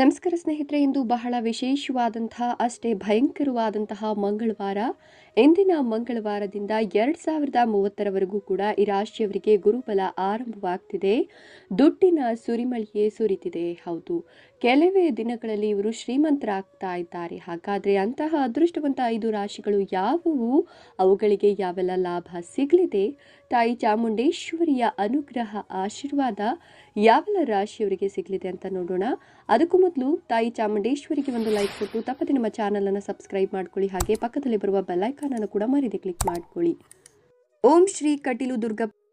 ನಮಸ್ಕಾರ ಸ್ನೇಹಿತರೆ ಇಂದು ಬಹಳ ವಿಶೇಷವಾದಂತಹ ಅಷ್ಟೇ ಭಯಂಕರವಾದಂತಹ ಮಂಗಳವಾರ ಇಂದಿನ ಮಂಗಳವಾರದಿಂದ ಎರಡು ಸಾವಿರದ ಮೂವತ್ತರವರೆಗೂ ಕೂಡ ಈ ರಾಶಿಯವರಿಗೆ ಗುರುಬಲ ಆರಂಭವಾಗ್ತಿದೆ ದುಡ್ಡಿನ ಸುರಿಮಳಿಯೇ ಸುರಿತಿದೆ ಹೌದು ಕೆಲವೇ ದಿನಗಳಲ್ಲಿ ಇವರು ಶ್ರೀಮಂತರಾಗ್ತಾ ಇದ್ದಾರೆ ಹಾಗಾದರೆ ಅಂತಹ ಅದೃಷ್ಟವಂತ ಐದು ರಾಶಿಗಳು ಯಾವುವು ಅವುಗಳಿಗೆ ಯಾವೆಲ್ಲ ಲಾಭ ಸಿಗಲಿದೆ ತಾಯಿ ಚಾಮುಂಡೇಶ್ವರಿಯ ಅನುಗ್ರಹ ಆಶೀರ್ವಾದ ಯಾವೆಲ್ಲ ರಾಶಿಯವರಿಗೆ ಸಿಗಲಿದೆ ಅಂತ ನೋಡೋಣ ಅದಕ್ಕೂ ಮೊದಲು ತಾಯಿ ಚಾಮುಂಡೇಶ್ವರಿಗೆ ಒಂದು ಲೈಕ್ ಕೊಟ್ಟು ತಪ್ಪದೆ ನಮ್ಮ ಅನ್ನು ಸಬ್ಸ್ಕ್ರೈಬ್ ಮಾಡ್ಕೊಳ್ಳಿ ಹಾಗೆ ಪಕ್ಕದಲ್ಲಿ ಬರುವ ಅನ್ನು ಕೂಡ ಮರಿದೆ ಕ್ಲಿಕ್ ಮಾಡ್ಕೊಳ್ಳಿ ಓಂ ಶ್ರೀ ಕಟೀಲು ದುರ್ಗಾ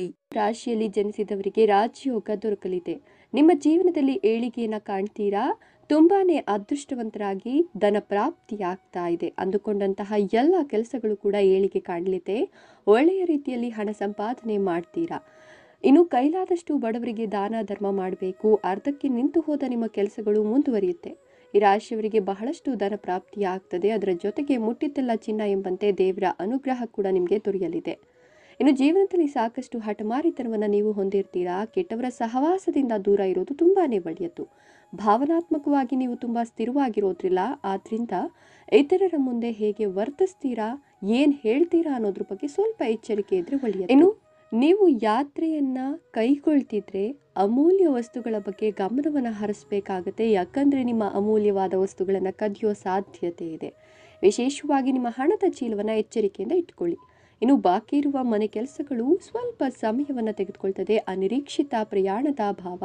ಮಾಡಿಕೊಳ್ಳಿ ರಾಶಿಯಲ್ಲಿ ಜನಿಸಿದವರಿಗೆ ರಾಜಯೋಗ ದೊರಕಲಿದೆ ನಿಮ್ಮ ಜೀವನದಲ್ಲಿ ಏಳಿಗೆಯನ್ನ ಕಾಣ್ತೀರಾ ತುಂಬಾನೇ ಅದೃಷ್ಟವಂತರಾಗಿ ಧನ ಪ್ರಾಪ್ತಿಯಾಗ್ತಾ ಇದೆ ಅಂದುಕೊಂಡಂತಹ ಎಲ್ಲ ಕೆಲಸಗಳು ಕೂಡ ಏಳಿಗೆ ಕಾಣಲಿದೆ ಒಳ್ಳೆಯ ರೀತಿಯಲ್ಲಿ ಹಣ ಸಂಪಾದನೆ ಮಾಡ್ತೀರಾ ಇನ್ನು ಕೈಲಾದಷ್ಟು ಬಡವರಿಗೆ ದಾನ ಧರ್ಮ ಮಾಡಬೇಕು ಅರ್ಧಕ್ಕೆ ನಿಂತು ಹೋದ ನಿಮ್ಮ ಕೆಲಸಗಳು ಮುಂದುವರಿಯುತ್ತೆ ಈ ರಾಶಿಯವರಿಗೆ ಬಹಳಷ್ಟು ಧನ ಪ್ರಾಪ್ತಿಯಾಗ್ತದೆ ಅದರ ಜೊತೆಗೆ ಮುಟ್ಟಿದ್ದೆಲ್ಲ ಚಿನ್ನ ಎಂಬಂತೆ ದೇವರ ಅನುಗ್ರಹ ಕೂಡ ನಿಮಗೆ ದೊರೆಯಲಿದೆ ಇನ್ನು ಜೀವನದಲ್ಲಿ ಸಾಕಷ್ಟು ಹಠಮಾರಿತನವನ್ನು ನೀವು ಹೊಂದಿರ್ತೀರಾ ಕೆಟ್ಟವರ ಸಹವಾಸದಿಂದ ದೂರ ಇರೋದು ತುಂಬಾ ಒಳ್ಳೆಯದು ಭಾವನಾತ್ಮಕವಾಗಿ ನೀವು ತುಂಬ ಸ್ಥಿರವಾಗಿರೋದ್ರಿಲ್ಲ ಆದ್ದರಿಂದ ಇತರರ ಮುಂದೆ ಹೇಗೆ ವರ್ತಿಸ್ತೀರಾ ಏನು ಹೇಳ್ತೀರಾ ಅನ್ನೋದ್ರ ಬಗ್ಗೆ ಸ್ವಲ್ಪ ಎಚ್ಚರಿಕೆ ಇದ್ರೆ ಒಳ್ಳೆಯದು ಇನ್ನು ನೀವು ಯಾತ್ರೆಯನ್ನು ಕೈಗೊಳ್ತಿದ್ರೆ ಅಮೂಲ್ಯ ವಸ್ತುಗಳ ಬಗ್ಗೆ ಗಮನವನ್ನು ಹರಿಸಬೇಕಾಗತ್ತೆ ಯಾಕಂದರೆ ನಿಮ್ಮ ಅಮೂಲ್ಯವಾದ ವಸ್ತುಗಳನ್ನು ಕದಿಯೋ ಸಾಧ್ಯತೆ ಇದೆ ವಿಶೇಷವಾಗಿ ನಿಮ್ಮ ಹಣದ ಚೀಲವನ್ನು ಎಚ್ಚರಿಕೆಯಿಂದ ಇಟ್ಕೊಳ್ಳಿ ಇನ್ನು ಬಾಕಿ ಇರುವ ಮನೆ ಕೆಲಸಗಳು ಸ್ವಲ್ಪ ಸಮಯವನ್ನು ತೆಗೆದುಕೊಳ್ತದೆ ಅನಿರೀಕ್ಷಿತ ಪ್ರಯಾಣದ ಭಾವ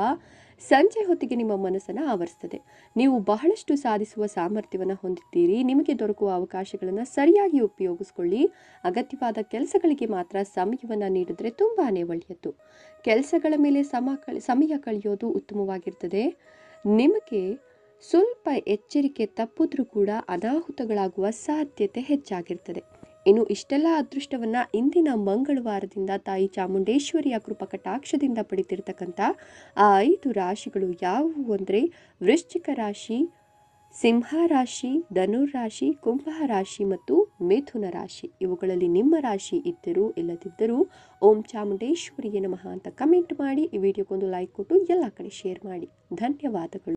ಸಂಜೆ ಹೊತ್ತಿಗೆ ನಿಮ್ಮ ಮನಸ್ಸನ್ನು ಆವರಿಸ್ತದೆ ನೀವು ಬಹಳಷ್ಟು ಸಾಧಿಸುವ ಸಾಮರ್ಥ್ಯವನ್ನು ಹೊಂದಿದ್ದೀರಿ ನಿಮಗೆ ದೊರಕುವ ಅವಕಾಶಗಳನ್ನು ಸರಿಯಾಗಿ ಉಪಯೋಗಿಸ್ಕೊಳ್ಳಿ ಅಗತ್ಯವಾದ ಕೆಲಸಗಳಿಗೆ ಮಾತ್ರ ಸಮಯವನ್ನು ನೀಡಿದ್ರೆ ತುಂಬಾ ಒಳ್ಳೆಯದು ಕೆಲಸಗಳ ಮೇಲೆ ಸಮ ಸಮಯ ಕಳೆಯೋದು ಉತ್ತಮವಾಗಿರ್ತದೆ ನಿಮಗೆ ಸ್ವಲ್ಪ ಎಚ್ಚರಿಕೆ ತಪ್ಪಿದ್ರೂ ಕೂಡ ಅನಾಹುತಗಳಾಗುವ ಸಾಧ್ಯತೆ ಹೆಚ್ಚಾಗಿರ್ತದೆ ಇನ್ನು ಇಷ್ಟೆಲ್ಲ ಅದೃಷ್ಟವನ್ನು ಇಂದಿನ ಮಂಗಳವಾರದಿಂದ ತಾಯಿ ಚಾಮುಂಡೇಶ್ವರಿಯ ಕೃಪಾ ಕಟಾಕ್ಷದಿಂದ ಪಡಿತಿರ್ತಕ್ಕಂಥ ಆ ಐದು ರಾಶಿಗಳು ಯಾವುವು ಅಂದರೆ ವೃಶ್ಚಿಕ ರಾಶಿ ಸಿಂಹ ರಾಶಿ ಧನುರಾಶಿ ಕುಂಭ ರಾಶಿ ಮತ್ತು ಮಿಥುನ ರಾಶಿ ಇವುಗಳಲ್ಲಿ ನಿಮ್ಮ ರಾಶಿ ಇದ್ದರೂ ಇಲ್ಲದಿದ್ದರೂ ಓಂ ಚಾಮುಂಡೇಶ್ವರಿಗೆ ನಮಃ ಅಂತ ಕಮೆಂಟ್ ಮಾಡಿ ಈ ವಿಡಿಯೋಗೊಂದು ಲೈಕ್ ಕೊಟ್ಟು ಎಲ್ಲ ಕಡೆ ಶೇರ್ ಮಾಡಿ ಧನ್ಯವಾದಗಳು